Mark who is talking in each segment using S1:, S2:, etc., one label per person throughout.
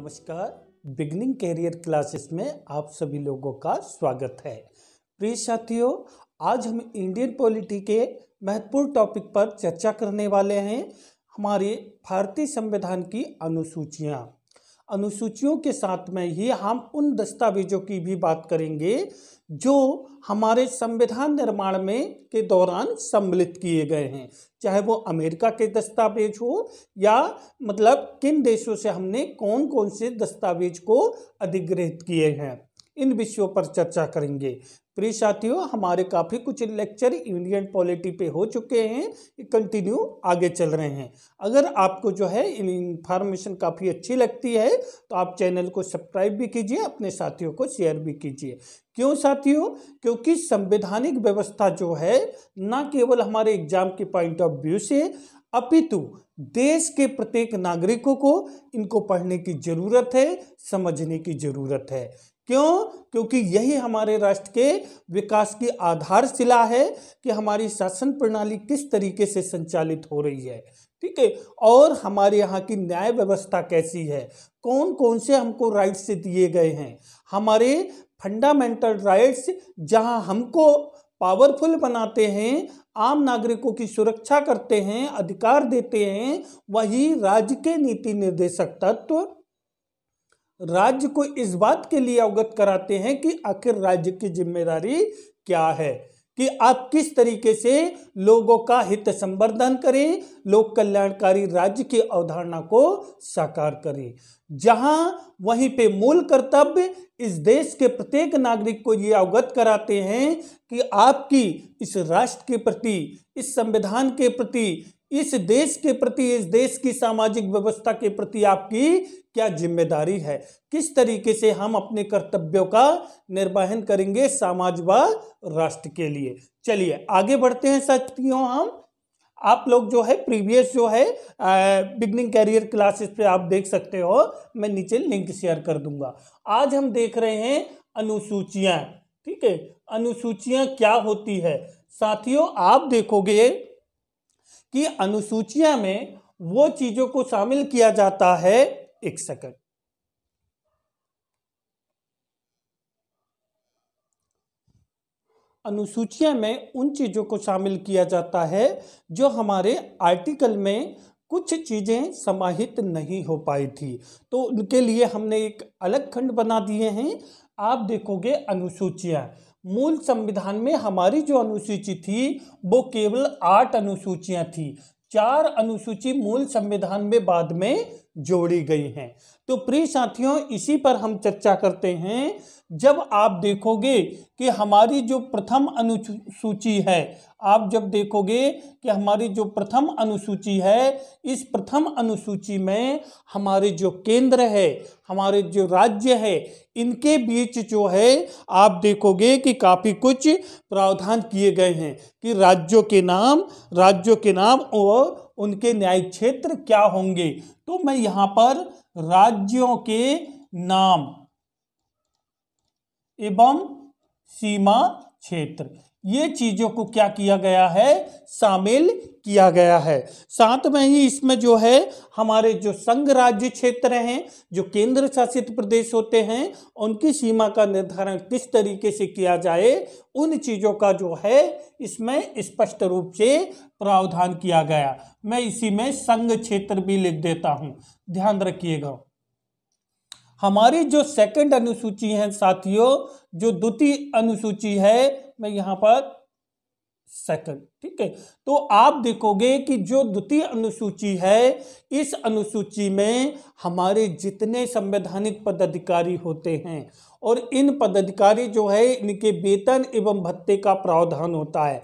S1: नमस्कार beginning career classes में आप सभी लोगों का स्वागत है प्रिय साथियों आज हम इंडियन पॉलिटी के महत्वपूर्ण टॉपिक पर चर्चा करने वाले हैं हमारे भारतीय संविधान की अनुसूचियाँ अनुसूचियों के साथ में ही हम उन दस्तावेजों की भी बात करेंगे जो हमारे संविधान निर्माण में के दौरान सम्मिलित किए गए हैं चाहे वो अमेरिका के दस्तावेज हो या मतलब किन देशों से हमने कौन कौन से दस्तावेज को अधिग्रहित किए हैं इन विषयों पर चर्चा करेंगे प्रिय साथियों हमारे काफ़ी कुछ लेक्चर इंडियन पॉलिटी पे हो चुके हैं कंटिन्यू आगे चल रहे हैं अगर आपको जो है इन इन्फॉर्मेशन काफ़ी अच्छी लगती है तो आप चैनल को सब्सक्राइब भी कीजिए अपने साथियों को शेयर भी कीजिए क्यों साथियों क्योंकि संवैधानिक व्यवस्था जो है ना केवल हमारे एग्जाम के पॉइंट ऑफ व्यू से अपितु देश के प्रत्येक नागरिकों को इनको पढ़ने की ज़रूरत है समझने की ज़रूरत है क्यों क्योंकि यही हमारे राष्ट्र के विकास की आधारशिला है कि हमारी शासन प्रणाली किस तरीके से संचालित हो रही है ठीक है और हमारे यहाँ की न्याय व्यवस्था कैसी है कौन कौन से हमको राइट्स दिए गए हैं हमारे फंडामेंटल राइट्स जहाँ हमको पावरफुल बनाते हैं आम नागरिकों की सुरक्षा करते हैं अधिकार देते हैं वही राज्य के नीति निर्देशक तत्व राज्य को इस बात के लिए अवगत कराते हैं कि आखिर राज्य की जिम्मेदारी क्या है कि आप किस तरीके से लोगों का हित संवर्धन करें लोक कल्याणकारी राज्य की अवधारणा को साकार करें जहां वहीं पे मूल कर्तव्य इस देश के प्रत्येक नागरिक को ये अवगत कराते हैं कि आपकी इस राष्ट्र के प्रति इस संविधान के प्रति इस देश के प्रति इस देश की सामाजिक व्यवस्था के प्रति आपकी क्या जिम्मेदारी है किस तरीके से हम अपने कर्तव्यों का निर्वहन करेंगे समाज व राष्ट्र के लिए चलिए आगे बढ़ते हैं साथियों हम आप लोग जो है प्रीवियस जो है बिगनिंग कैरियर क्लासेस पे आप देख सकते हो मैं नीचे लिंक शेयर कर दूंगा आज हम देख रहे हैं अनुसूचियां ठीक है अनुसूचियां क्या होती है साथियों आप देखोगे कि अनुसूचिया में वो चीजों को शामिल किया जाता है एक सेकंड अनुसूचिया में उन चीजों को शामिल किया जाता है जो हमारे आर्टिकल में कुछ चीज़ें समाहित नहीं हो पाई थी तो उनके लिए हमने एक अलग खंड बना दिए हैं आप देखोगे अनुसूचिया मूल संविधान में हमारी जो अनुसूची थी वो केवल आठ अनुसूचियां थी चार अनुसूची मूल संविधान में बाद में जोड़ी गई हैं तो प्रिय साथियों इसी पर हम चर्चा करते हैं जब आप देखोगे कि हमारी जो प्रथम अनुसूची है आप जब देखोगे कि हमारी जो प्रथम अनुसूची है इस प्रथम अनुसूची में हमारे जो केंद्र है हमारे जो राज्य है इनके बीच जो है आप देखोगे कि काफ़ी कुछ प्रावधान किए गए हैं कि राज्यों के नाम राज्यों के नाम और उनके न्यायिक क्षेत्र क्या होंगे तो मैं यहां पर राज्यों के नाम एवं सीमा क्षेत्र ये चीजों को क्या किया गया है शामिल किया गया है साथ में ही इसमें जो है हमारे जो संघ राज्य क्षेत्र हैं जो केंद्र शासित प्रदेश होते हैं उनकी सीमा का निर्धारण किस तरीके से किया जाए उन चीज़ों का जो है इसमें स्पष्ट रूप से प्रावधान किया गया मैं इसी में संघ क्षेत्र भी लिख देता हूं ध्यान रखिएगा हमारी जो सेकंड अनुसूची है साथियों जो द्वितीय अनुसूची है मैं यहाँ पर सेकंड ठीक है तो आप देखोगे कि जो द्वितीय अनुसूची है इस अनुसूची में हमारे जितने संवैधानिक पदाधिकारी होते हैं और इन पदाधिकारी जो है इनके वेतन एवं भत्ते का प्रावधान होता है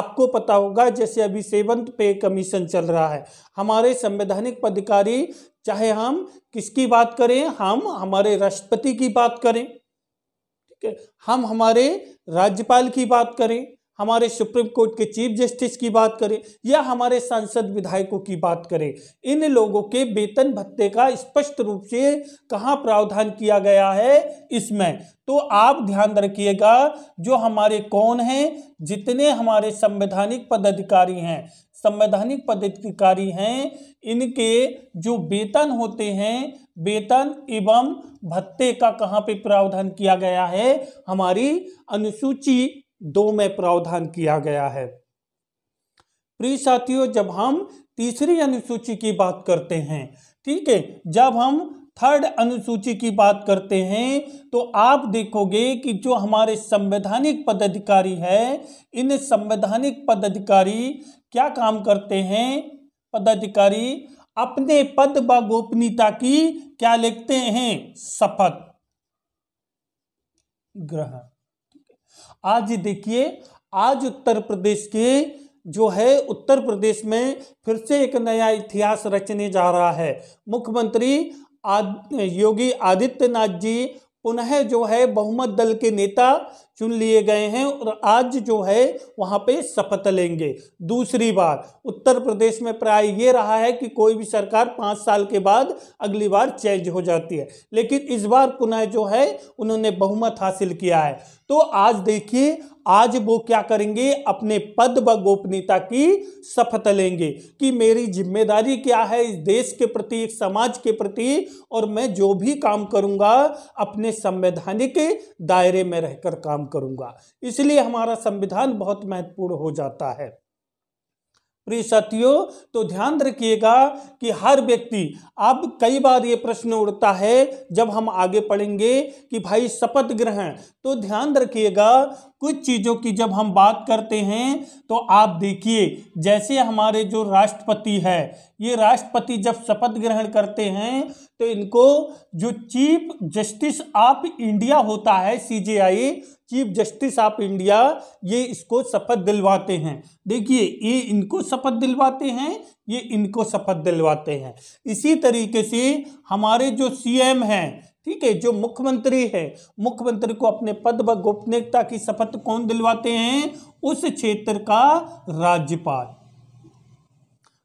S1: आपको पता होगा जैसे अभी सेवंत पे कमीशन चल रहा है हमारे संवैधानिक पदाधिकारी चाहे हम किसकी बात करें हम हमारे राष्ट्रपति की बात करें हम हमारे राज्यपाल की बात करें हमारे सुप्रीम कोर्ट के चीफ जस्टिस की बात करें या हमारे सांसद विधायकों की बात करें इन लोगों के वेतन भत्ते का स्पष्ट रूप से कहाँ प्रावधान किया गया है इसमें तो आप ध्यान रखिएगा जो हमारे कौन हैं जितने हमारे संवैधानिक पदाधिकारी हैं संवैधानिक पदाधिकारी हैं इनके जो वेतन होते हैं वेतन एवं भत्ते का कहाँ पे प्रावधान किया गया है हमारी अनुसूची दो में प्रावधान किया गया है प्रिय साथियों जब हम तीसरी अनुसूची की बात करते हैं ठीक है जब हम थर्ड अनुसूची की बात करते हैं तो आप देखोगे कि जो हमारे संवैधानिक पदाधिकारी है इन संवैधानिक पदाधिकारी क्या काम करते हैं पदाधिकारी अपने पद व गोपनीयता की क्या लिखते हैं शपथ ग्रहण आज देखिए आज उत्तर प्रदेश के जो है उत्तर प्रदेश में फिर से एक नया इतिहास रचने जा रहा है मुख्यमंत्री आद, योगी आदित्यनाथ जी पुनः जो है बहुमत दल के नेता चुन लिए गए हैं और आज जो है वहाँ पे शपथ लेंगे दूसरी बार उत्तर प्रदेश में प्राय ये रहा है कि कोई भी सरकार पाँच साल के बाद अगली बार चेंज हो जाती है लेकिन इस बार पुनः जो है उन्होंने बहुमत हासिल किया है तो आज देखिए आज वो क्या करेंगे अपने पद व गोपनीयता की शपथ लेंगे कि मेरी जिम्मेदारी क्या है इस देश के प्रति समाज के प्रति और मैं जो भी काम करूंगा अपने संवैधानिक दायरे में रहकर काम करूंगा इसलिए हमारा संविधान बहुत महत्वपूर्ण हो जाता है प्रिय साथियों तो ध्यान रखिएगा कि हर व्यक्ति अब कई बार ये प्रश्न उठता है जब हम आगे पढ़ेंगे कि भाई शपथ ग्रहण तो ध्यान रखिएगा कुछ चीज़ों की जब हम बात करते हैं तो आप देखिए जैसे हमारे जो राष्ट्रपति है ये राष्ट्रपति जब शपथ ग्रहण करते हैं तो इनको जो चीफ जस्टिस ऑफ इंडिया होता है CJI chief justice of India ये इसको शपथ दिलवाते हैं देखिए ये इनको शपथ दिलवाते हैं ये इनको शपथ दिलवाते हैं इसी तरीके से हमारे जो सीएम हैं ठीक है जो मुख्यमंत्री है मुख्यमंत्री को अपने पद व गोपनीयता की शपथ कौन दिलवाते हैं उस क्षेत्र का राज्यपाल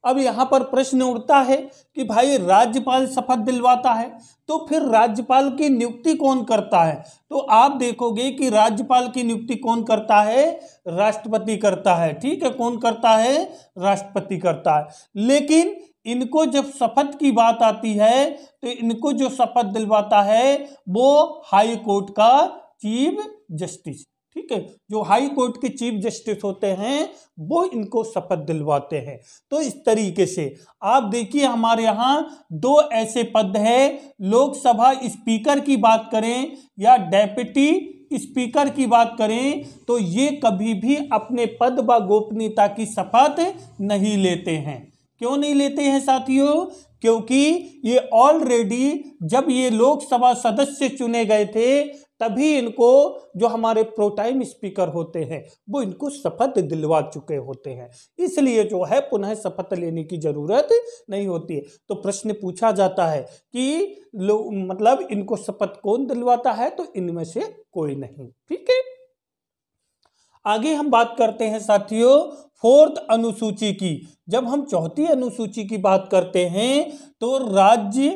S1: अब यहां पर प्रश्न उठता है कि भाई राज्यपाल शपथ दिलवाता है तो फिर राज्यपाल की नियुक्ति कौन करता है तो आप देखोगे कि राज्यपाल की नियुक्ति कौन करता है राष्ट्रपति करता है ठीक है कौन करता है राष्ट्रपति करता है लेकिन इनको जब शपथ की बात आती है तो इनको जो शपथ दिलवाता है वो हाई कोर्ट का चीफ जस्टिस ठीक है जो हाई कोर्ट के चीफ जस्टिस होते हैं वो इनको शपथ दिलवाते हैं तो इस तरीके से आप देखिए हमारे यहाँ दो ऐसे पद हैं लोकसभा स्पीकर की बात करें या डेप्यूटी स्पीकर की बात करें तो ये कभी भी अपने पद व गोपनीयता की शपथ नहीं लेते हैं क्यों नहीं लेते हैं साथियों क्योंकि ये ऑलरेडी जब ये लोकसभा सदस्य चुने गए थे तभी इनको जो हमारे प्रोटाइम स्पीकर होते हैं वो इनको शपथ दिलवा चुके होते हैं इसलिए जो है पुनः शपथ लेने की जरूरत नहीं होती है तो प्रश्न पूछा जाता है कि मतलब इनको शपथ कौन दिलवाता है तो इनमें से कोई नहीं ठीक है आगे हम बात करते हैं साथियों फोर्थ अनुसूची की जब हम चौथी अनुसूची की बात करते हैं तो राज्य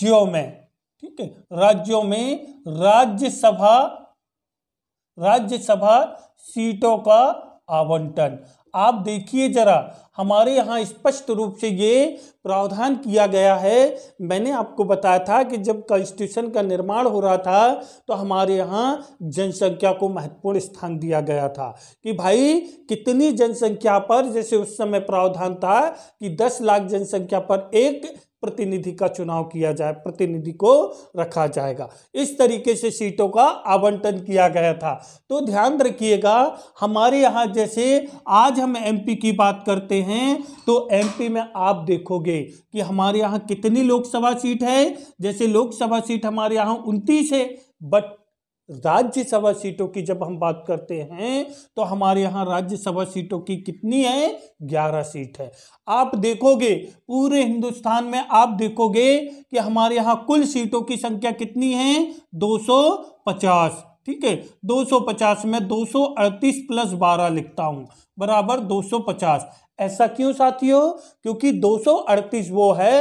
S1: ज्यो में ठीक है राज्यों में राज्यसभा राज्यसभा सीटों का आवंटन आप देखिए जरा हमारे यहाँ स्पष्ट रूप से ये प्रावधान किया गया है मैंने आपको बताया था कि जब कॉन्स्टिट्यूशन का निर्माण हो रहा था तो हमारे यहाँ जनसंख्या को महत्वपूर्ण स्थान दिया गया था कि भाई कितनी जनसंख्या पर जैसे उस समय प्रावधान था कि 10 लाख जनसंख्या पर एक प्रतिनिधि का चुनाव किया जाए प्रतिनिधि को रखा जाएगा इस तरीके से सीटों का आवंटन किया गया था तो ध्यान रखिएगा हमारे यहाँ जैसे आज हम एमपी की बात करते हैं तो एमपी में आप देखोगे कि हमारे यहाँ कितनी लोकसभा सीट है जैसे लोकसभा सीट हमारे यहाँ 29 है बट राज्यसभा सीटों की जब हम बात करते हैं तो हमारे यहाँ राज्यसभा सीटों की कितनी है ग्यारह सीट है आप देखोगे पूरे हिंदुस्तान में आप देखोगे कि हमारे यहाँ कुल सीटों की संख्या कितनी है 250 ठीक है 250 में 238 प्लस 12 लिखता हूँ बराबर 250 ऐसा क्यों साथियों क्योंकि 238 वो है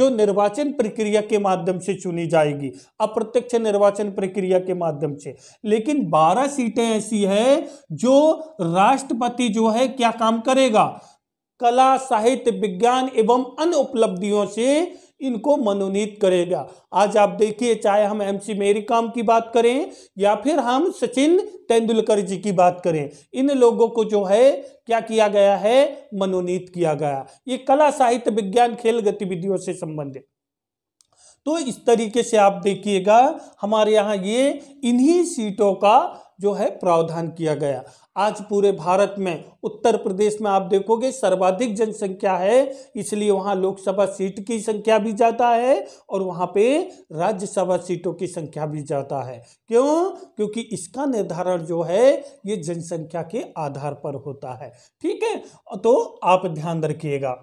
S1: जो निर्वाचन प्रक्रिया के माध्यम से चुनी जाएगी अप्रत्यक्ष निर्वाचन प्रक्रिया के माध्यम से लेकिन 12 सीटें ऐसी है जो राष्ट्रपति जो है क्या काम करेगा कला साहित्य विज्ञान एवं अन्य उपलब्धियों से इनको मनोनीत करेगा आज आप देखिए चाहे हम एम सी मेरी काम की बात करें या फिर हम सचिन तेंदुलकर जी की बात करें इन लोगों को जो है क्या किया गया है मनोनीत किया गया ये कला साहित्य विज्ञान खेल गतिविधियों से संबंधित तो इस तरीके से आप देखिएगा हमारे यहाँ ये इन्हीं सीटों का जो है प्रावधान किया गया आज पूरे भारत में उत्तर प्रदेश में आप देखोगे सर्वाधिक जनसंख्या है इसलिए वहाँ लोकसभा सीट की संख्या भी ज़्यादा है और वहाँ पे राज्यसभा सीटों की संख्या भी ज़्यादा है क्यों क्योंकि इसका निर्धारण जो है ये जनसंख्या के आधार पर होता है ठीक है तो आप ध्यान रखिएगा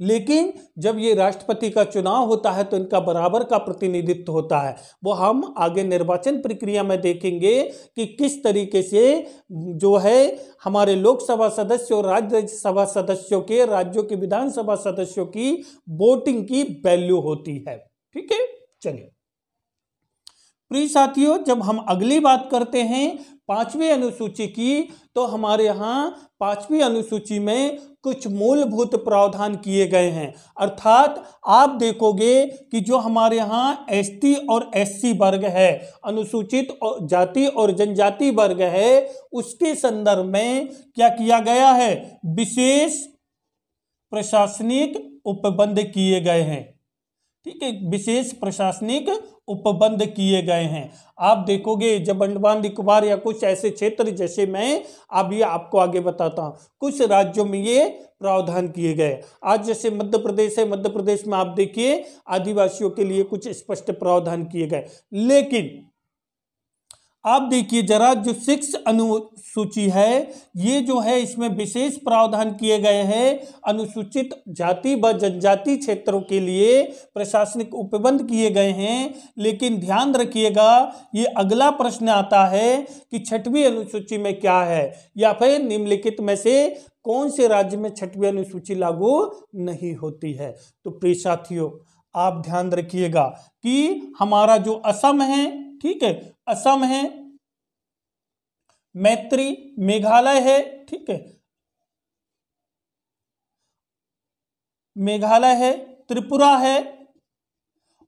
S1: लेकिन जब ये राष्ट्रपति का चुनाव होता है तो इनका बराबर का प्रतिनिधित्व होता है वो हम आगे निर्वाचन प्रक्रिया में देखेंगे कि किस तरीके से जो है हमारे लोकसभा सदस्य और राज्यसभा सदस्यों के राज्यों के विधानसभा सदस्यों की वोटिंग की वैल्यू होती है ठीक है चलिए प्रिय साथियों जब हम अगली बात करते हैं पांचवी अनुसूची की तो हमारे यहाँ पांचवी अनुसूची में कुछ मूलभूत प्रावधान किए गए हैं अर्थात आप देखोगे कि जो हमारे यहाँ एस और एससी वर्ग है अनुसूचित जाति और जनजाति वर्ग है उसके संदर्भ में क्या किया गया है विशेष प्रशासनिक उपबंध किए गए हैं ठीक है विशेष प्रशासनिक उपबंध किए गए हैं आप देखोगे जब अंडमान निकोबार या कुछ ऐसे क्षेत्र जैसे मैं अभी आपको आगे बताता हूँ कुछ राज्यों में ये प्रावधान किए गए आज जैसे मध्य प्रदेश है मध्य प्रदेश में आप देखिए आदिवासियों के लिए कुछ स्पष्ट प्रावधान किए गए लेकिन आप देखिए जरा जो सिक्स अनुसूची है ये जो है इसमें विशेष प्रावधान किए गए हैं अनुसूचित जाति व जनजाति क्षेत्रों के लिए प्रशासनिक उपबंध किए गए हैं लेकिन ध्यान रखिएगा ये अगला प्रश्न आता है कि छठवीं अनुसूची में क्या है या फिर निम्नलिखित में से कौन से राज्य में छठवीं अनुसूची लागू नहीं होती है तो प्रिय साथियों आप ध्यान रखिएगा कि हमारा जो असम है ठीक है असम है मैत्री मेघालय है ठीक है मेघालय है त्रिपुरा है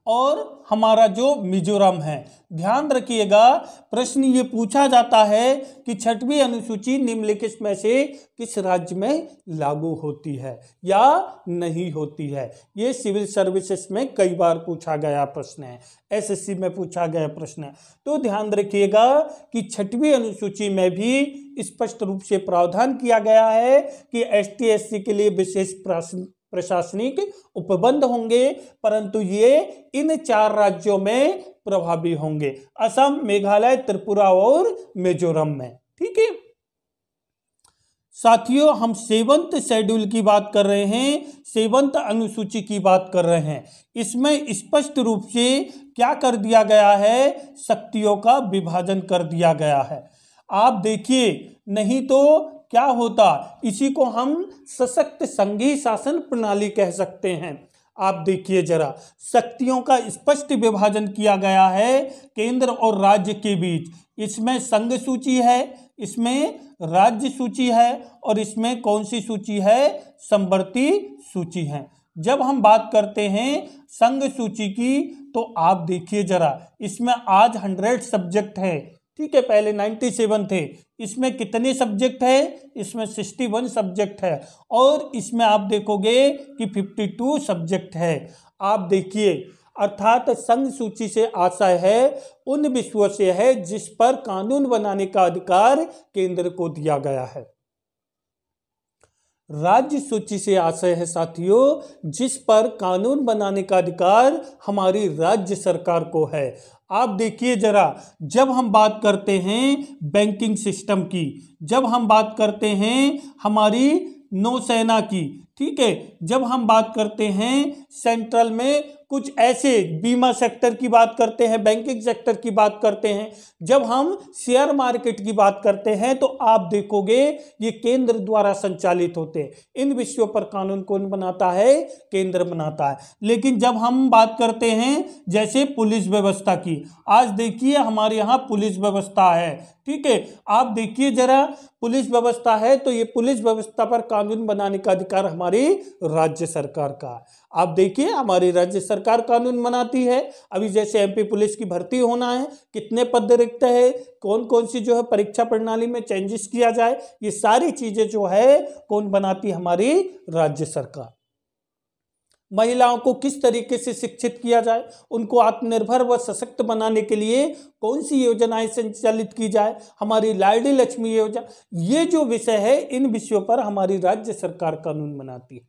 S1: और हमारा जो मिजोरम है ध्यान रखिएगा प्रश्न ये पूछा जाता है कि छठवीं अनुसूची निम्नलिखित में से किस राज्य में लागू होती है या नहीं होती है ये सिविल सर्विसेज में कई बार पूछा गया प्रश्न है एसएससी में पूछा गया प्रश्न है तो ध्यान रखिएगा कि छठवीं अनुसूची में भी स्पष्ट रूप से प्रावधान किया गया है कि एस के लिए विशेष प्रशासनिक उपबंध होंगे परंतु ये इन चार राज्यों में प्रभावी होंगे असम मेघालय त्रिपुरा और मिजोरम में ठीक है साथियों हम सेवंत शेड्यूल की बात कर रहे हैं सेवंत अनुसूची की बात कर रहे हैं इसमें स्पष्ट रूप से क्या कर दिया गया है शक्तियों का विभाजन कर दिया गया है आप देखिए नहीं तो क्या होता इसी को हम सशक्त संघीय शासन प्रणाली कह सकते हैं आप देखिए जरा शक्तियों का स्पष्ट विभाजन किया गया है केंद्र और राज्य के बीच इसमें संघ सूची है इसमें राज्य सूची है और इसमें कौन सी सूची है संवर्ती सूची है जब हम बात करते हैं संघ सूची की तो आप देखिए जरा इसमें आज हंड्रेड सब्जेक्ट है ठीक है पहले 97 थे इसमें कितने सब्जेक्ट है इसमें 61 सब्जेक्ट है और इसमें आप देखोगे कि 52 सब्जेक्ट है आप देखिए अर्थात संघ सूची से आशा है उन विषयों से है जिस पर कानून बनाने का अधिकार केंद्र को दिया गया है राज्य सूची से आशय है साथियों जिस पर कानून बनाने का अधिकार हमारी राज्य सरकार को है आप देखिए जरा जब हम बात करते हैं बैंकिंग सिस्टम की जब हम बात करते हैं हमारी नौसेना की ठीक है जब हम बात करते हैं सेंट्रल में कुछ ऐसे बीमा सेक्टर की बात करते हैं बैंकिंग सेक्टर की बात करते हैं जब हम शेयर मार्केट की बात करते हैं तो आप देखोगे ये केंद्र द्वारा संचालित होते हैं इन विषयों पर कानून कौन बनाता है केंद्र बनाता है लेकिन जब हम बात करते हैं जैसे पुलिस व्यवस्था की आज देखिए हमारे यहाँ पुलिस व्यवस्था है ठीक है आप देखिए जरा पुलिस व्यवस्था है तो ये पुलिस व्यवस्था पर कानून बनाने का अधिकार हमारे हमारी राज्य सरकार का आप देखिए हमारी राज्य सरकार कानून बनाती है अभी जैसे एमपी पुलिस की भर्ती होना है कितने पद रिक्त है कौन कौन सी जो है परीक्षा प्रणाली में चेंजेस किया जाए ये सारी चीज़ें जो है कौन बनाती हमारी राज्य सरकार महिलाओं को किस तरीके से शिक्षित किया जाए उनको आत्मनिर्भर व सशक्त बनाने के लिए कौन सी योजनाएं संचालित की जाए हमारी लाडली लक्ष्मी योजना ये जो विषय है इन विषयों पर हमारी राज्य सरकार कानून बनाती है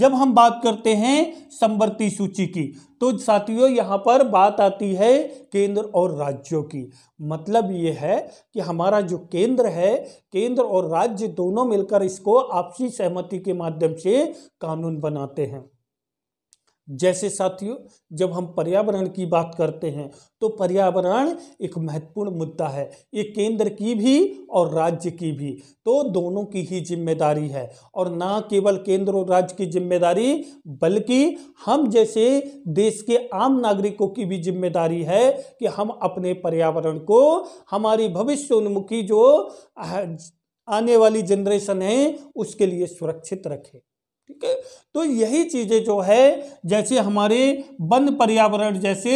S1: जब हम बात करते हैं संवर्ती सूची की तो साथियों यहाँ पर बात आती है केंद्र और राज्यों की मतलब ये है कि हमारा जो केंद्र है केंद्र और राज्य दोनों मिलकर इसको आपसी सहमति के माध्यम से कानून बनाते हैं जैसे साथियों जब हम पर्यावरण की बात करते हैं तो पर्यावरण एक महत्वपूर्ण मुद्दा है ये केंद्र की भी और राज्य की भी तो दोनों की ही जिम्मेदारी है और ना केवल केंद्र और राज्य की जिम्मेदारी बल्कि हम जैसे देश के आम नागरिकों की भी जिम्मेदारी है कि हम अपने पर्यावरण को हमारी भविष्य उन्मुखी जो आने वाली जनरेशन है उसके लिए सुरक्षित रखें ठीक है तो यही चीज़ें जो है जैसे हमारे वन पर्यावरण जैसे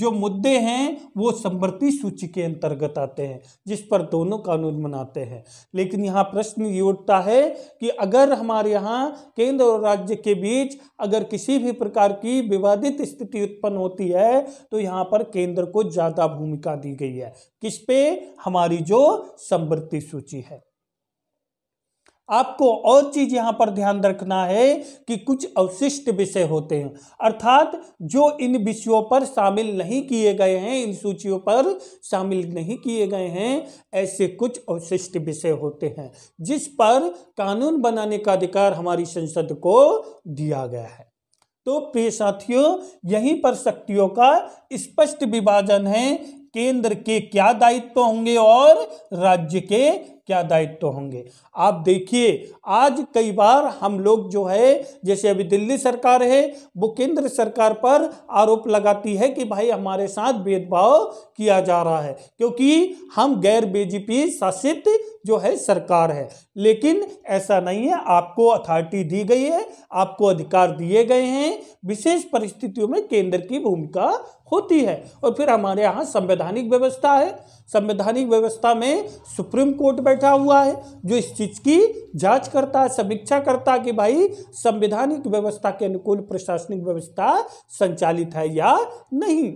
S1: जो मुद्दे हैं वो समृद्धि सूची के अंतर्गत आते हैं जिस पर दोनों कानून बनाते हैं लेकिन यहाँ प्रश्न ये उठता है कि अगर हमारे यहाँ केंद्र और राज्य के बीच अगर किसी भी प्रकार की विवादित स्थिति उत्पन्न होती है तो यहाँ पर केंद्र को ज़्यादा भूमिका दी गई है किस पे हमारी जो समृद्धि सूची है आपको और चीज यहां पर ध्यान रखना है कि कुछ अवशिष्ट विषय होते हैं अर्थात जो इन विषयों पर शामिल नहीं किए गए हैं इन सूचियों पर शामिल नहीं किए गए हैं ऐसे कुछ अवशिष्ट विषय होते हैं जिस पर कानून बनाने का अधिकार हमारी संसद को दिया गया है तो प्रिय साथियों यहीं पर शक्तियों का स्पष्ट विभाजन है केंद्र के क्या दायित्व होंगे और राज्य के क्या दायित्व होंगे आप देखिए आज कई बार हम लोग जो है जैसे अभी दिल्ली सरकार है वो केंद्र सरकार पर आरोप लगाती है कि भाई हमारे साथ भेदभाव किया जा रहा है क्योंकि हम गैर बीजेपी शासित जो है सरकार है लेकिन ऐसा नहीं है आपको अथॉरिटी दी गई है आपको अधिकार दिए गए हैं विशेष परिस्थितियों में केंद्र की भूमिका होती है और फिर हमारे यहाँ संवैधानिक व्यवस्था है संवैधानिक व्यवस्था में सुप्रीम कोर्ट बैठा हुआ है जो इस चीज़ की जांच करता है समीक्षा करता है कि भाई संवैधानिक व्यवस्था के अनुकूल प्रशासनिक व्यवस्था संचालित है या नहीं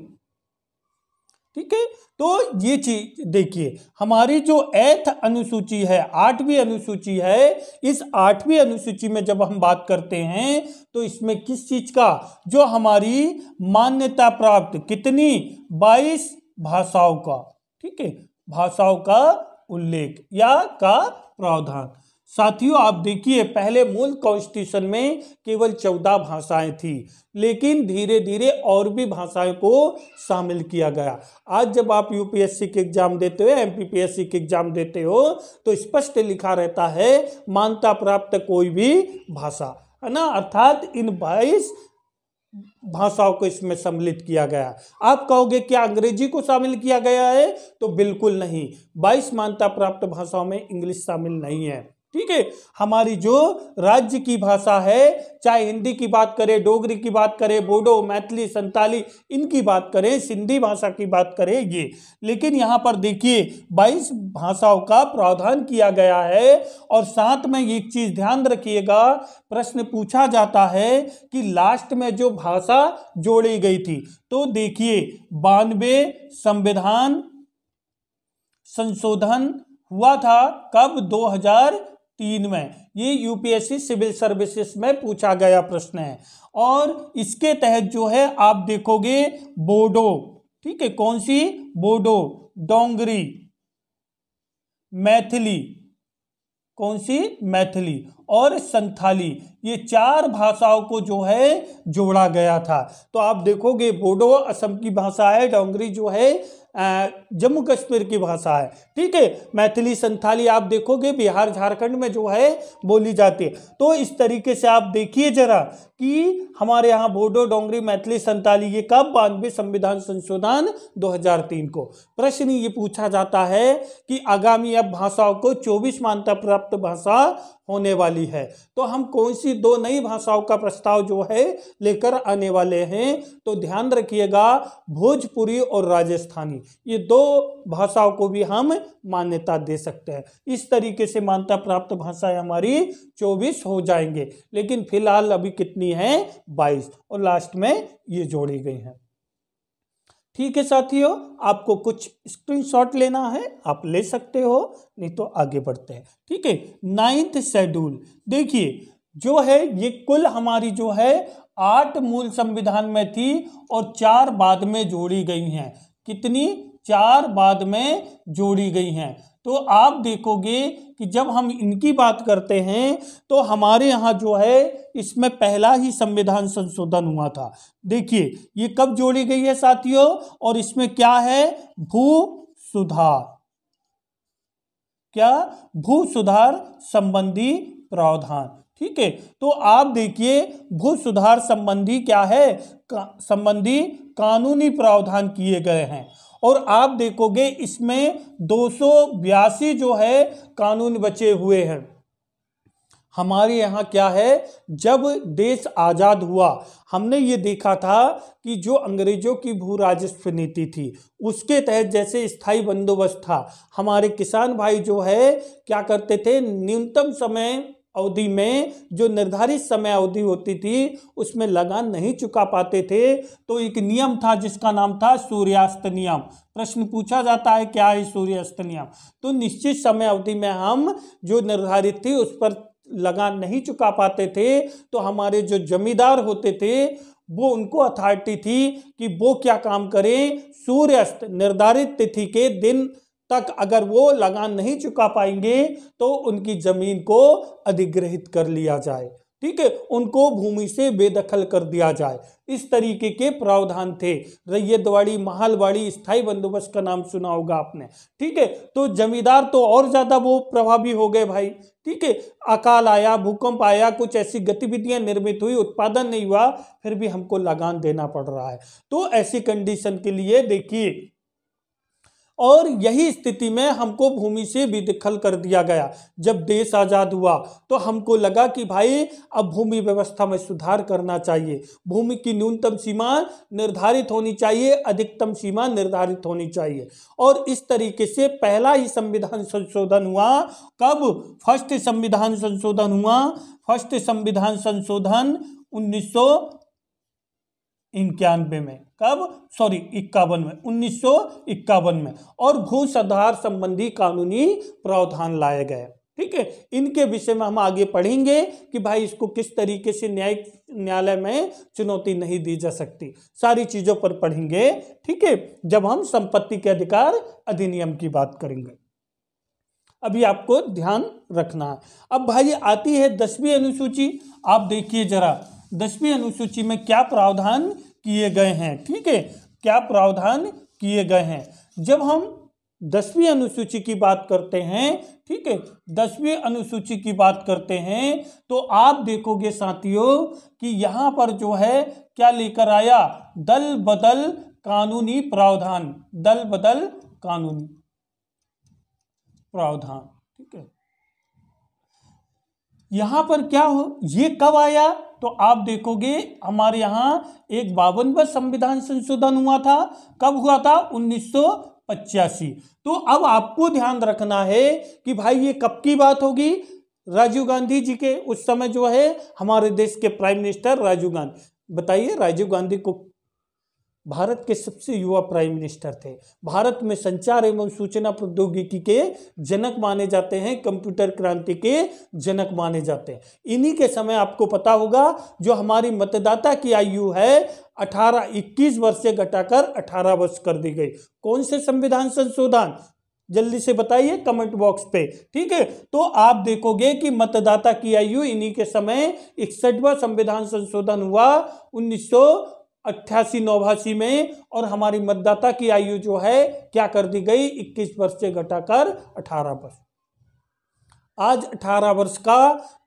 S1: ठीक है तो ये चीज देखिए हमारी जो एथ अनुसूची है आठवीं अनुसूची है इस आठवीं अनुसूची में जब हम बात करते हैं तो इसमें किस चीज का जो हमारी मान्यता प्राप्त कितनी बाईस भाषाओं का ठीक है भाषाओं का उल्लेख या का प्रावधान साथियों आप देखिए पहले मूल कॉन्स्टिट्यूशन में केवल चौदह भाषाएं थी लेकिन धीरे धीरे और भी भाषाएं को शामिल किया गया आज जब आप यूपीएससी के एग्जाम देते हो एमपीपीएससी के एग्जाम देते हो तो स्पष्ट लिखा रहता है मान्यता प्राप्त कोई भी भाषा है ना अर्थात इन बाईस भाषाओं को इसमें सम्मिलित किया गया आप कहोगे क्या अंग्रेजी को शामिल किया गया है तो बिल्कुल नहीं बाईस मान्यता प्राप्त भाषाओं में इंग्लिश शामिल नहीं है ठीक है हमारी जो राज्य की भाषा है चाहे हिंदी की बात करें डोगरी की बात करें बोडो मैथिली संताली इनकी बात करें सिंधी भाषा की बात करें ये लेकिन यहाँ पर देखिए 22 भाषाओं का प्रावधान किया गया है और साथ में एक चीज़ ध्यान रखिएगा प्रश्न पूछा जाता है कि लास्ट में जो भाषा जोड़ी गई थी तो देखिए बानवे संविधान संशोधन हुआ था कब तीन में ये यूपीएससी सिविल सर्विसेज में पूछा गया प्रश्न है और इसके तहत जो है आप देखोगे बोडो ठीक है कौन सी बोडो डोंगरी मैथिली कौन सी मैथिली और संथाली ये चार भाषाओं को जो है जोड़ा गया था तो आप देखोगे बोडो असम की भाषा है डोंगरी जो है जम्मू कश्मीर की भाषा है ठीक है मैथिली संथाली आप देखोगे बिहार झारखंड में जो है बोली जाती है तो इस तरीके से आप देखिए जरा कि हमारे यहाँ बोडो डोंगरी मैथिली संथाली ये कब बानवे संविधान संशोधन 2003 को प्रश्न ये पूछा जाता है कि आगामी अब भाषाओं को 24 मान्यता प्राप्त भाषा होने वाली है तो हम कौन सी दो नई भाषाओं का प्रस्ताव जो है लेकर आने वाले हैं तो ध्यान रखिएगा भोजपुरी और राजस्थानी ये दो भाषाओं को भी हम मान्यता दे सकते हैं इस तरीके से मान्यता प्राप्त भाषाएं हमारी चौबीस हो जाएंगे लेकिन फिलहाल अभी कितनी है बाईस और लास्ट में ये जोड़ी गई हैं ठीक है साथियों आपको कुछ स्क्रीनशॉट लेना है आप ले सकते हो नहीं तो आगे बढ़ते हैं ठीक है नाइन्थ शेड्यूल देखिए जो है ये कुल हमारी जो है आठ मूल संविधान में थी और चार बाद में जोड़ी गई हैं कितनी चार बाद में जोड़ी गई हैं तो आप देखोगे कि जब हम इनकी बात करते हैं तो हमारे यहाँ जो है इसमें पहला ही संविधान संशोधन हुआ था देखिए ये कब जोड़ी गई है साथियों और इसमें क्या है भू सुधार क्या भू सुधार संबंधी प्रावधान ठीक है तो आप देखिए भू सुधार संबंधी क्या है का, संबंधी कानूनी प्रावधान किए गए हैं और आप देखोगे इसमें दो जो है कानून बचे हुए हैं हमारे यहाँ क्या है जब देश आज़ाद हुआ हमने ये देखा था कि जो अंग्रेजों की भू राजस्व नीति थी उसके तहत जैसे स्थायी बंदोबस्त था हमारे किसान भाई जो है क्या करते थे न्यूनतम समय अवधि में जो निर्धारित समय अवधि होती थी उसमें लगान नहीं चुका पाते थे तो एक नियम था जिसका नाम था सूर्यास्त नियम प्रश्न पूछा जाता है क्या है सूर्यास्त नियम तो निश्चित समय अवधि में हम जो निर्धारित थी उस पर लगान नहीं चुका पाते थे तो हमारे जो जमींदार होते थे वो उनको अथॉरिटी थी कि वो क्या काम करें सूर्यास्त निर्धारित तिथि के दिन तक अगर वो लगान नहीं चुका पाएंगे तो उनकी जमीन को अधिग्रहित कर लिया जाए ठीक है उनको भूमि से बेदखल कर दिया जाए इस तरीके के प्रावधान थे रैयतवाड़ी महालवाड़ी स्थायी बंदोबस्त का नाम सुना होगा आपने ठीक है तो जमींदार तो और ज़्यादा वो प्रभावी हो गए भाई ठीक है अकाल आया भूकंप आया कुछ ऐसी गतिविधियां निर्मित हुई उत्पादन नहीं हुआ फिर भी हमको लगान देना पड़ रहा है तो ऐसी कंडीशन के लिए देखिए और यही स्थिति में हमको भूमि से बेदखल कर दिया गया जब देश आज़ाद हुआ तो हमको लगा कि भाई अब भूमि व्यवस्था में सुधार करना चाहिए भूमि की न्यूनतम सीमा निर्धारित होनी चाहिए अधिकतम सीमा निर्धारित होनी चाहिए और इस तरीके से पहला ही संविधान संशोधन हुआ कब फर्स्ट संविधान संशोधन हुआ फर्स्ट संविधान संशोधन उन्नीस इक्यानवे में कब सॉरी इक्यावन में उन्नीस इक्यावन में और भू सुधार संबंधी कानूनी प्रावधान लाए गए ठीक है इनके विषय में हम आगे पढ़ेंगे कि भाई इसको किस तरीके से न्यायिक न्यायालय में चुनौती नहीं दी जा सकती सारी चीजों पर पढ़ेंगे ठीक है जब हम संपत्ति के अधिकार अधिनियम की बात करेंगे अभी आपको ध्यान रखना है अब भाई आती है दसवीं अनुसूची आप देखिए जरा दसवीं अनुसूची में क्या प्रावधान किए गए हैं ठीक है क्या प्रावधान किए गए हैं जब हम दसवीं अनुसूची की बात करते हैं ठीक है दसवीं अनुसूची की बात करते हैं तो आप देखोगे साथियों कि यहाँ पर जो है क्या लेकर आया दल बदल कानूनी प्रावधान दल बदल कानूनी प्रावधान ठीक है यहाँ पर क्या हो ये कब आया तो आप देखोगे हमारे यहाँ एक बावनवा संविधान संशोधन हुआ था कब हुआ था उन्नीस तो अब आपको ध्यान रखना है कि भाई ये कब की बात होगी राजीव गांधी जी के उस समय जो है हमारे देश के प्राइम मिनिस्टर राजीव गांधी बताइए राजीव गांधी को भारत के सबसे युवा प्राइम मिनिस्टर थे भारत में संचार एवं सूचना प्रौद्योगिकी के जनक माने जाते हैं कंप्यूटर क्रांति के जनक माने जाते हैं इन्हीं के समय आपको पता होगा जो हमारी मतदाता की आयु है 18 21 वर्ष से घटाकर 18 वर्ष कर दी गई कौन से संविधान संशोधन जल्दी से बताइए कमेंट बॉक्स पे ठीक है तो आप देखोगे कि मतदाता की आयु इन्हीं के समय इकसठवा संविधान संशोधन हुआ उन्नीस अट्ठासी नौभासी में और हमारी मतदाता की आयु जो है क्या कर दी गई इक्कीस वर्ष से घटाकर अठारह वर्ष आज 18 वर्ष का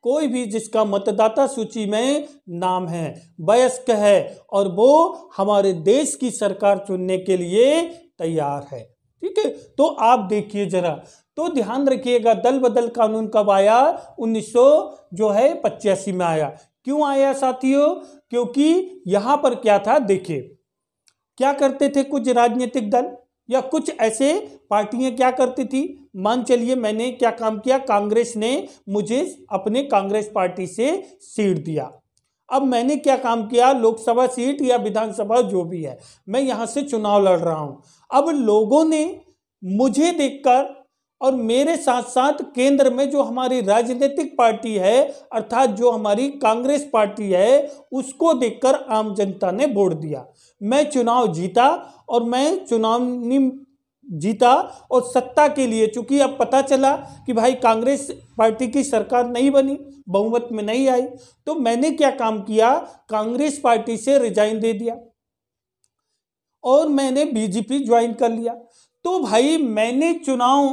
S1: कोई भी जिसका मतदाता सूची में नाम है वयस्क है और वो हमारे देश की सरकार चुनने के लिए तैयार है ठीक है तो आप देखिए जरा तो ध्यान रखिएगा दल बदल कानून कब आया उन्नीस जो है पचासी में आया क्यों आया साथियों क्योंकि यहां पर क्या था देखिए क्या करते थे कुछ राजनीतिक दल या कुछ ऐसे पार्टियां क्या करती थी मान चलिए मैंने क्या काम किया कांग्रेस ने मुझे अपने कांग्रेस पार्टी से सीट दिया अब मैंने क्या काम किया लोकसभा सीट या विधानसभा जो भी है मैं यहां से चुनाव लड़ रहा हूं अब लोगों ने मुझे देखकर और मेरे साथ साथ केंद्र में जो हमारी राजनीतिक पार्टी है अर्थात जो हमारी कांग्रेस पार्टी है उसको देखकर आम जनता ने वोट दिया मैं चुनाव जीता और मैं चुनाव जीता और सत्ता के लिए चूंकि अब पता चला कि भाई कांग्रेस पार्टी की सरकार नहीं बनी बहुमत में नहीं आई तो मैंने क्या काम किया कांग्रेस पार्टी से रिजाइन दे दिया और मैंने बीजेपी ज्वाइन कर लिया तो भाई मैंने चुनाव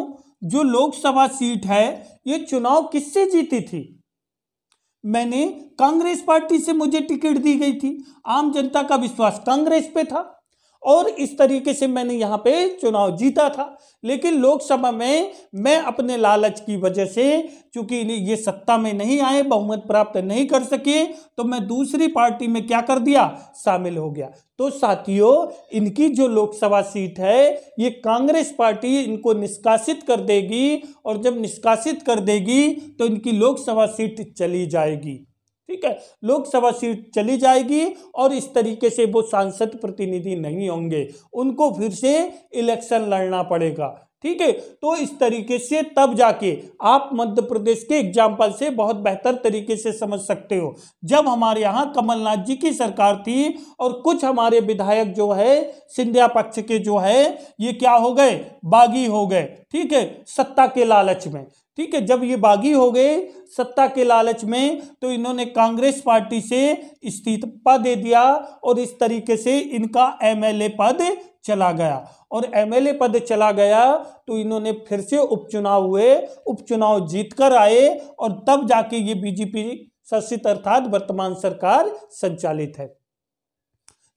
S1: जो लोकसभा सीट है ये चुनाव किससे जीती थी मैंने कांग्रेस पार्टी से मुझे टिकट दी गई थी आम जनता का विश्वास कांग्रेस पे था और इस तरीके से मैंने यहाँ पे चुनाव जीता था लेकिन लोकसभा में मैं अपने लालच की वजह से चूंकि ये सत्ता में नहीं आए बहुमत प्राप्त नहीं कर सके तो मैं दूसरी पार्टी में क्या कर दिया शामिल हो गया तो साथियों इनकी जो लोकसभा सीट है ये कांग्रेस पार्टी इनको निष्कासित कर देगी और जब निष्कासित कर देगी तो इनकी लोकसभा सीट चली जाएगी ठीक है लोकसभा सीट चली जाएगी और इस तरीके से वो सांसद प्रतिनिधि नहीं होंगे उनको फिर से इलेक्शन लड़ना पड़ेगा ठीक है तो इस तरीके से तब जाके आप मध्य प्रदेश के एग्जाम्पल से बहुत बेहतर तरीके से समझ सकते हो जब हमारे यहाँ कमलनाथ जी की सरकार थी और कुछ हमारे विधायक जो है सिंधिया पक्ष के जो है ये क्या हो गए बागी हो गए ठीक है सत्ता के लालच में ठीक है जब ये बागी हो गए सत्ता के लालच में तो इन्होंने कांग्रेस पार्टी से इस्तीफा दे दिया और इस तरीके से इनका एमएलए पद चला गया और एमएलए पद चला गया तो इन्होंने फिर से उपचुनाव हुए उपचुनाव जीतकर आए और तब जाके ये बीजेपी शासित अर्थात वर्तमान सरकार संचालित है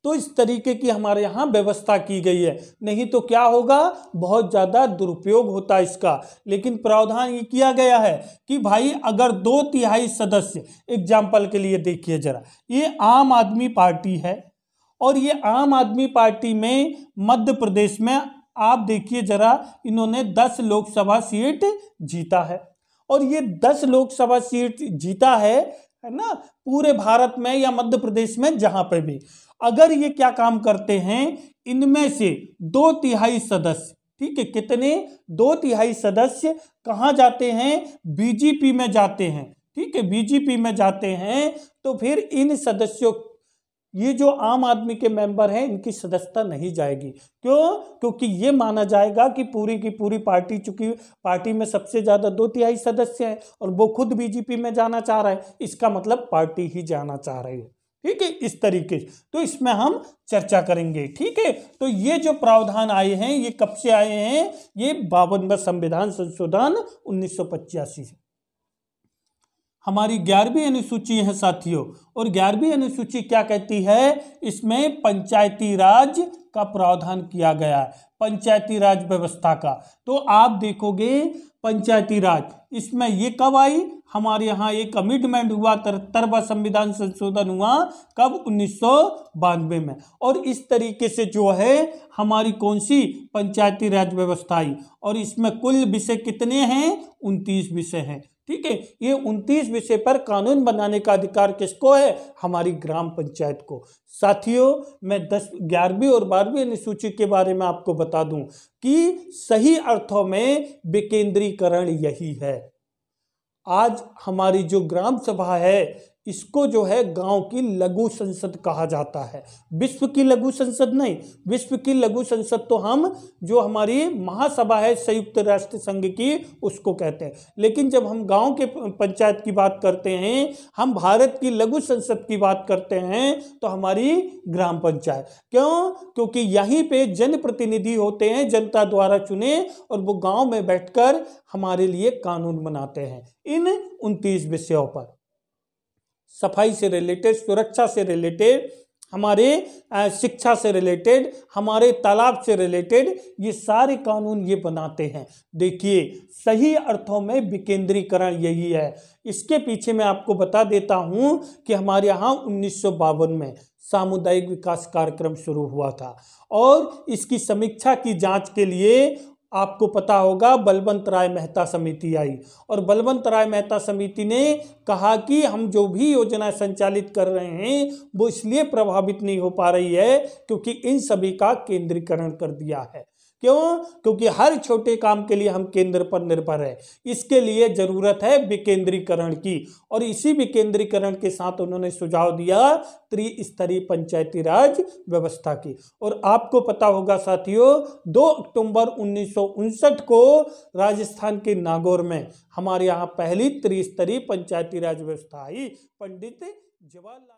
S1: तो इस तरीके की हमारे यहाँ व्यवस्था की गई है नहीं तो क्या होगा बहुत ज़्यादा दुरुपयोग होता है इसका लेकिन प्रावधान ये किया गया है कि भाई अगर दो तिहाई सदस्य एग्जाम्पल के लिए देखिए जरा ये आम आदमी पार्टी है और ये आम आदमी पार्टी में मध्य प्रदेश में आप देखिए जरा इन्होंने दस लोकसभा सीट जीता है और ये दस लोकसभा सीट जीता है है ना पूरे भारत में या मध्य प्रदेश में जहां पर भी अगर ये क्या काम करते हैं इनमें से दो तिहाई सदस्य ठीक है कितने दो तिहाई सदस्य कहाँ जाते हैं बीजेपी में जाते हैं ठीक है बीजेपी में जाते हैं तो फिर इन सदस्यों ये जो आम आदमी के मेंबर हैं इनकी सदस्यता नहीं जाएगी क्यों क्योंकि ये माना जाएगा कि पूरी की पूरी पार्टी चूंकि पार्टी में सबसे ज़्यादा दो तिहाई सदस्य हैं और वो खुद बीजेपी में जाना चाह रहा है इसका मतलब पार्टी ही जाना चाह रही है ठीक है इस तरीके से तो इसमें हम चर्चा करेंगे ठीक है तो ये जो प्रावधान आए हैं ये कब से आए हैं ये बावनवा संविधान संशोधन उन्नीस सौ पचासी से हमारी ग्यारहवीं अनुसूची है साथियों और ग्यारहवीं अनुसूची क्या कहती है इसमें पंचायती राज का प्रावधान किया गया है पंचायती राज व्यवस्था का तो आप देखोगे पंचायती राज इसमें ये कब आई हमारे यहाँ एक कमिटमेंट हुआ तरतरबा संविधान संशोधन हुआ कब उन्नीस में और इस तरीके से जो है हमारी कौन सी पंचायती राज व्यवस्था आई और इसमें कुल विषय कितने हैं उनतीस विषय हैं ठीक है ये उनतीस विषय पर कानून बनाने का अधिकार किसको है हमारी ग्राम पंचायत को साथियों मैं दस ग्यारहवीं और बारहवीं अनुसूची के बारे में आपको बता दूं कि सही अर्थों में विकेंद्रीकरण यही है आज हमारी जो ग्राम सभा है इसको जो है गांव की लघु संसद कहा जाता है विश्व की लघु संसद नहीं विश्व की लघु संसद तो हम जो हमारी महासभा है संयुक्त राष्ट्र संघ की उसको कहते हैं लेकिन जब हम गांव के पंचायत की बात करते हैं हम भारत की लघु संसद की बात करते हैं तो हमारी ग्राम पंचायत क्यों क्योंकि यहीं पे जनप्रतिनिधि होते हैं जनता द्वारा चुने और वो गाँव में बैठकर हमारे लिए कानून बनाते हैं इन उनतीस विषयों पर सफाई से रिलेटेड सुरक्षा से रिलेटेड हमारे शिक्षा से रिलेटेड हमारे तालाब से रिलेटेड ये सारे कानून ये बनाते हैं देखिए सही अर्थों में विकेंद्रीकरण यही है इसके पीछे मैं आपको बता देता हूँ कि हमारे यहाँ उन्नीस में सामुदायिक विकास कार्यक्रम शुरू हुआ था और इसकी समीक्षा की जांच के लिए आपको पता होगा बलवंत राय मेहता समिति आई और बलवंत राय मेहता समिति ने कहा कि हम जो भी योजनाएं संचालित कर रहे हैं वो इसलिए प्रभावित नहीं हो पा रही है क्योंकि इन सभी का केंद्रीकरण कर दिया है क्यों क्योंकि हर छोटे काम के लिए हम केंद्र पर निर्भर है इसके लिए जरूरत है विकेंद्रीकरण की और इसी विकेंद्रीकरण के साथ उन्होंने सुझाव दिया त्रिस्तरीय पंचायती राज व्यवस्था की और आपको पता होगा साथियों 2 अक्टूबर उन्नीस को राजस्थान के नागौर में हमारे यहाँ पहली त्रिस्तरीय पंचायती राज व्यवस्था आई पंडित जवाहरलाल